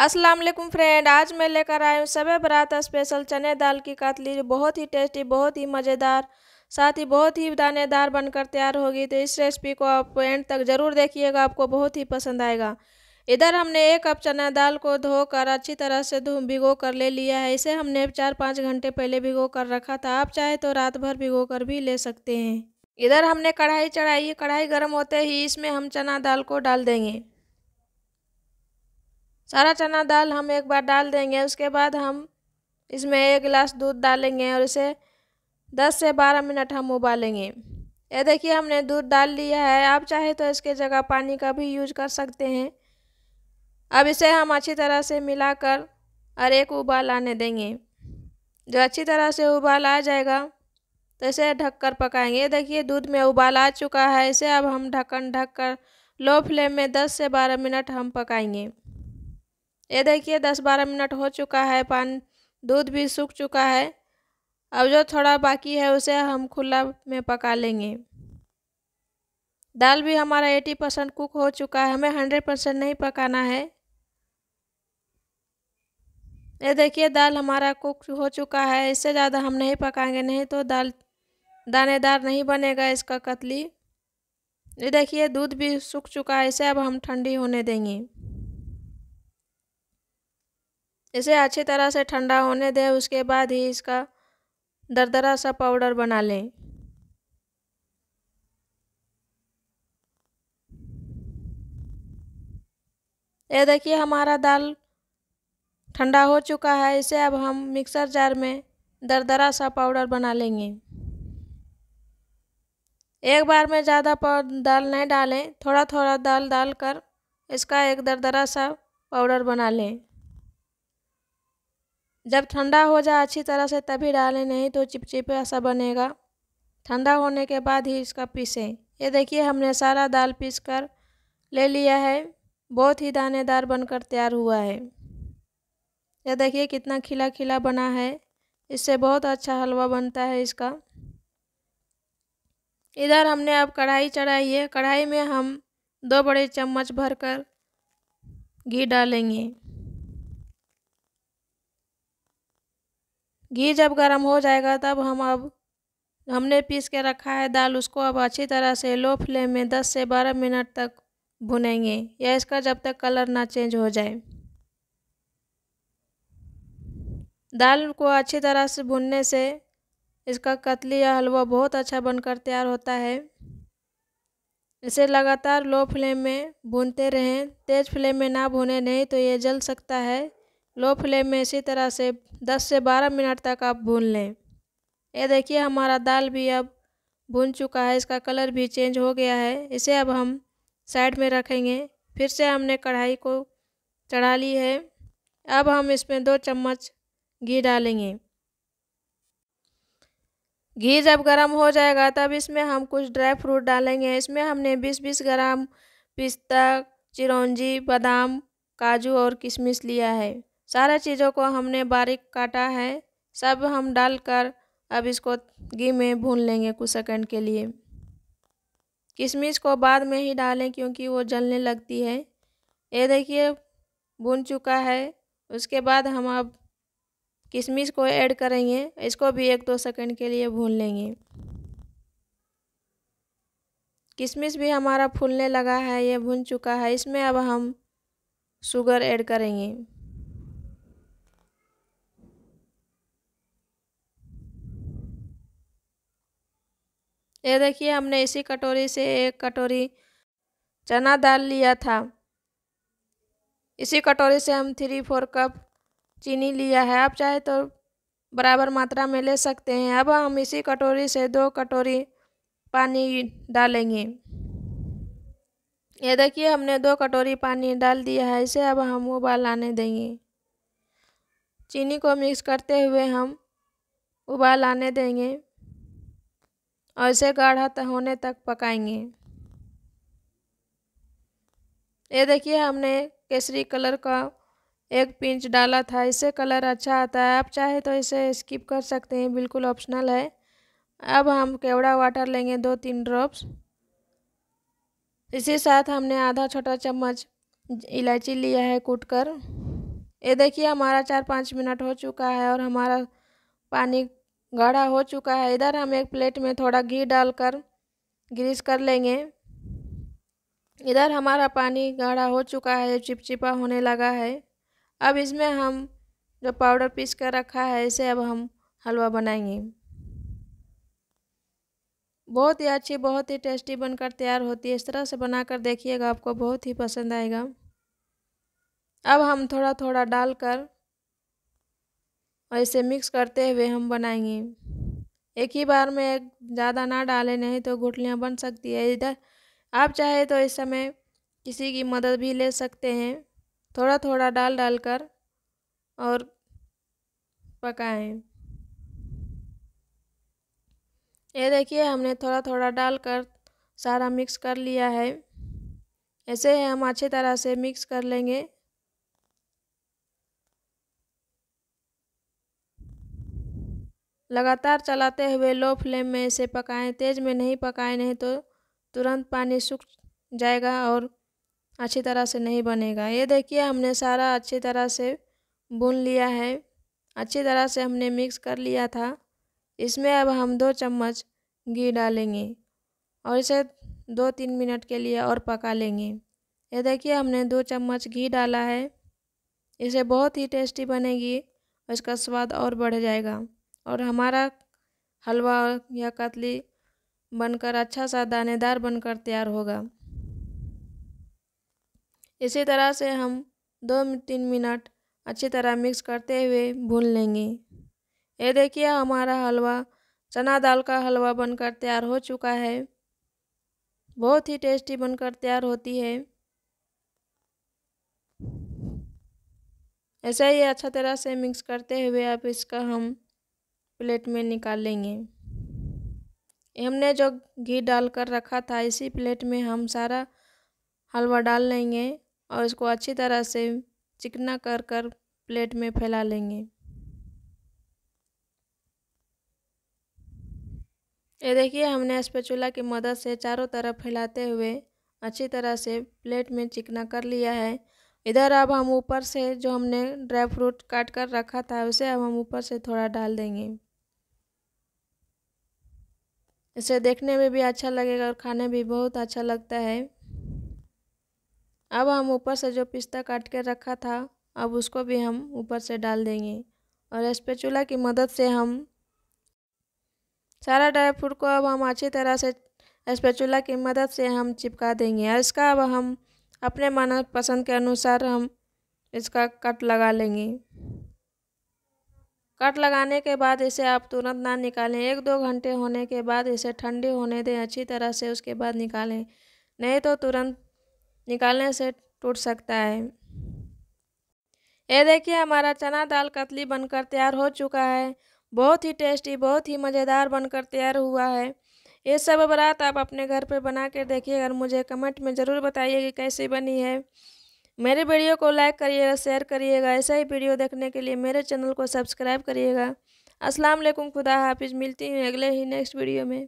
अस्सलाम वालेकुम फ्रेंड आज मैं लेकर आई हूँ सबे बरात स्पेशल चने दाल की कतली जो बहुत ही टेस्टी बहुत ही मज़ेदार साथ ही बहुत ही दानेदार बनकर तैयार होगी तो इस रेसिपी को आप एंड तक ज़रूर देखिएगा आपको बहुत ही पसंद आएगा इधर हमने एक कप चना दाल को धोकर अच्छी तरह से धूम भिगो कर ले लिया है इसे हमने चार पाँच घंटे पहले भिगो कर रखा था आप चाहे तो रात भर भिगो कर भी ले सकते हैं इधर हमने कढ़ाई चढ़ाई है कढ़ाई गर्म होते ही इसमें हम चना दाल को डाल देंगे सारा चना दाल हम एक बार डाल देंगे उसके बाद हम इसमें एक गिलास दूध डालेंगे और इसे 10 से 12 मिनट हम उबालेंगे ये देखिए हमने दूध डाल लिया है आप चाहे तो इसके जगह पानी का भी यूज कर सकते हैं अब इसे हम अच्छी तरह से मिलाकर और एक उबाल आने देंगे जो अच्छी तरह से उबाल आ जाएगा तो इसे ढककर पकाएंगे देखिए दूध में उबाल आ चुका है इसे अब हम ढक्कन ढककर लो फ्लेम में 10 से 12 मिनट हम पकाएंगे ये देखिए दस बारह मिनट हो चुका है पान दूध भी सूख चुका है अब जो थोड़ा बाकी है उसे हम खुला में पका लेंगे दाल भी हमारा एटी परसेंट कुक हो चुका है हमें हंड्रेड परसेंट नहीं पकाना है ये देखिए दाल हमारा कुक हो चुका है इससे ज़्यादा हम नहीं पकाएंगे नहीं तो दाल दानेदार नहीं बनेगा इसका कतली ये देखिए दूध भी सूख चुका है इसे अब हम ठंडी होने देंगे इसे अच्छी तरह से ठंडा होने दें उसके बाद ही इसका दरदरा सा पाउडर बना लें ये देखिए हमारा दाल ठंडा हो चुका है इसे अब हम मिक्सर जार में दरदरा सा पाउडर बना लेंगे एक बार में ज़्यादा दाल नहीं डालें थोड़ा थोड़ा दाल डाल कर इसका एक दरदरा सा पाउडर बना लें जब ठंडा हो जाए अच्छी तरह से तभी डालें नहीं तो चिपचिपे ऐसा बनेगा ठंडा होने के बाद ही इसका पीसें ये देखिए हमने सारा दाल पीस कर ले लिया है बहुत ही दानेदार बनकर तैयार हुआ है यह देखिए कितना खिला खिला बना है इससे बहुत अच्छा हलवा बनता है इसका इधर हमने अब कढ़ाई चढ़ाई है कढ़ाई में हम दो बड़े चम्मच भरकर घी डालेंगे घी जब गर्म हो जाएगा तब हम अब हमने पीस के रखा है दाल उसको अब अच्छी तरह से लो फ्लेम में 10 से 12 मिनट तक भुनेंगे या इसका जब तक कलर ना चेंज हो जाए दाल को अच्छी तरह से भुनने से इसका कतली या हलवा बहुत अच्छा बनकर तैयार होता है इसे लगातार लो फ्लेम में भूनते रहें तेज़ फ्लेम में ना भुने नहीं तो ये जल सकता है लो फ्लेम में इसी तरह से 10 से 12 मिनट तक आप भून लें ये देखिए हमारा दाल भी अब भून चुका है इसका कलर भी चेंज हो गया है इसे अब हम साइड में रखेंगे फिर से हमने कढ़ाई को चढ़ा ली है अब हम इसमें दो चम्मच घी डालेंगे घी जब गर्म हो जाएगा तब इसमें हम कुछ ड्राई फ्रूट डालेंगे इसमें हमने 20-20 ग्राम पिस्ता चिरौंजी बादाम काजू और किशमिश लिया है सारा चीज़ों को हमने बारीक काटा है सब हम डालकर अब इसको घी में भून लेंगे कुछ सेकंड के लिए किशमिश को बाद में ही डालें क्योंकि वो जलने लगती है ये देखिए भून चुका है उसके बाद हम अब किशमिश को ऐड करेंगे इसको भी एक दो सेकंड के लिए भून लेंगे किशमिश भी हमारा फूलने लगा है ये भून चुका है इसमें अब हम शुगर ऐड करेंगे ये देखिए हमने इसी कटोरी से एक कटोरी चना दाल लिया था इसी कटोरी से हम थ्री फोर कप चीनी लिया है आप चाहे तो बराबर मात्रा में ले सकते हैं अब हम इसी कटोरी से दो कटोरी पानी डालेंगे ये देखिए हमने दो कटोरी पानी डाल दिया है इसे अब हम उबाल आने देंगे चीनी को मिक्स करते हुए हम उबाल आने देंगे और इसे गाढ़ा होने तक पकाएंगे ये देखिए हमने केसरी कलर का एक पिंच डाला था इससे कलर अच्छा आता है आप चाहे तो इसे स्किप कर सकते हैं बिल्कुल ऑप्शनल है अब हम केवड़ा वाटर लेंगे दो तीन ड्रॉप्स इसी साथ हमने आधा छोटा चम्मच इलायची लिया है कूट कर ये देखिए हमारा चार पाँच मिनट हो चुका है और हमारा पानी गाढ़ा हो चुका है इधर हम एक प्लेट में थोड़ा घी डालकर ग्रीस कर लेंगे इधर हमारा पानी गाढ़ा हो चुका है चिपचिपा होने लगा है अब इसमें हम जो पाउडर पीस कर रखा है इसे अब हम हलवा बनाएंगे बहुत ही अच्छी बहुत ही टेस्टी बनकर तैयार होती है इस तरह से बनाकर देखिएगा आपको बहुत ही पसंद आएगा अब हम थोड़ा थोड़ा डालकर और इसे मिक्स करते हुए हम बनाएंगे एक ही बार में ज़्यादा ना डालें नहीं तो गुठलियाँ बन सकती है इधर आप चाहे तो इस समय किसी की मदद भी ले सकते हैं थोड़ा थोड़ा डाल डाल कर और पकाएं ये देखिए हमने थोड़ा थोड़ा डालकर सारा मिक्स कर लिया है ऐसे ही हम अच्छी तरह से मिक्स कर लेंगे लगातार चलाते हुए लो फ्लेम में इसे पकाएं तेज़ में नहीं पकाएं नहीं तो तुरंत पानी सूख जाएगा और अच्छी तरह से नहीं बनेगा ये देखिए हमने सारा अच्छी तरह से भून लिया है अच्छी तरह से हमने मिक्स कर लिया था इसमें अब हम दो चम्मच घी डालेंगे और इसे दो तीन मिनट के लिए और पका लेंगे ये देखिए हमने दो चम्मच घी डाला है इसे बहुत ही टेस्टी बनेगी और इसका स्वाद और बढ़ जाएगा और हमारा हलवा या कतली बनकर अच्छा सा दानेदार बनकर तैयार होगा इसी तरह से हम दो तीन मिनट अच्छी तरह मिक्स करते हुए भून लेंगे ये देखिए हमारा हलवा चना दाल का हलवा बनकर तैयार हो चुका है बहुत ही टेस्टी बनकर तैयार होती है ऐसे ही अच्छा तरह से मिक्स करते हुए अब इसका हम प्लेट में निकाल लेंगे हमने जो घी डालकर रखा था इसी प्लेट में हम सारा हलवा डाल लेंगे और इसको अच्छी तरह से चिकना कर कर प्लेट में फैला लेंगे ये देखिए हमने स्पेचुला की मदद से चारों तरफ फैलाते हुए अच्छी तरह से प्लेट में चिकना कर लिया है इधर अब हम ऊपर से जो हमने ड्राई फ्रूट काट कर रखा था उसे अब हम ऊपर से थोड़ा डाल देंगे इसे देखने में भी अच्छा लगेगा और खाने भी बहुत अच्छा लगता है अब हम ऊपर से जो पिस्ता काट के रखा था अब उसको भी हम ऊपर से डाल देंगे और स्पेचुला की मदद से हम सारा ड्राई फ्रूट को अब हम अच्छी तरह से स्पेचुला की मदद से हम चिपका देंगे और इसका अब हम अपने मन पसंद के अनुसार हम इसका कट लगा लेंगे कट लगाने के बाद इसे आप तुरंत ना निकालें एक दो घंटे होने के बाद इसे ठंडी होने दें अच्छी तरह से उसके बाद निकालें नहीं तो तुरंत निकालने से टूट सकता है ये देखिए हमारा चना दाल कतली बनकर तैयार हो चुका है बहुत ही टेस्टी बहुत ही मज़ेदार बनकर तैयार हुआ है ये सब बरात आप अपने घर पर बना कर देखिए और मुझे कमेंट में ज़रूर बताइए कि कैसी बनी है मेरे वीडियो को लाइक करिएगा शेयर करिएगा ऐसा ही वीडियो देखने के लिए मेरे चैनल को सब्सक्राइब करिएगा अस्सलाम वालेकुम खुदा हाफिज़ मिलती हूँ अगले ही नेक्स्ट वीडियो में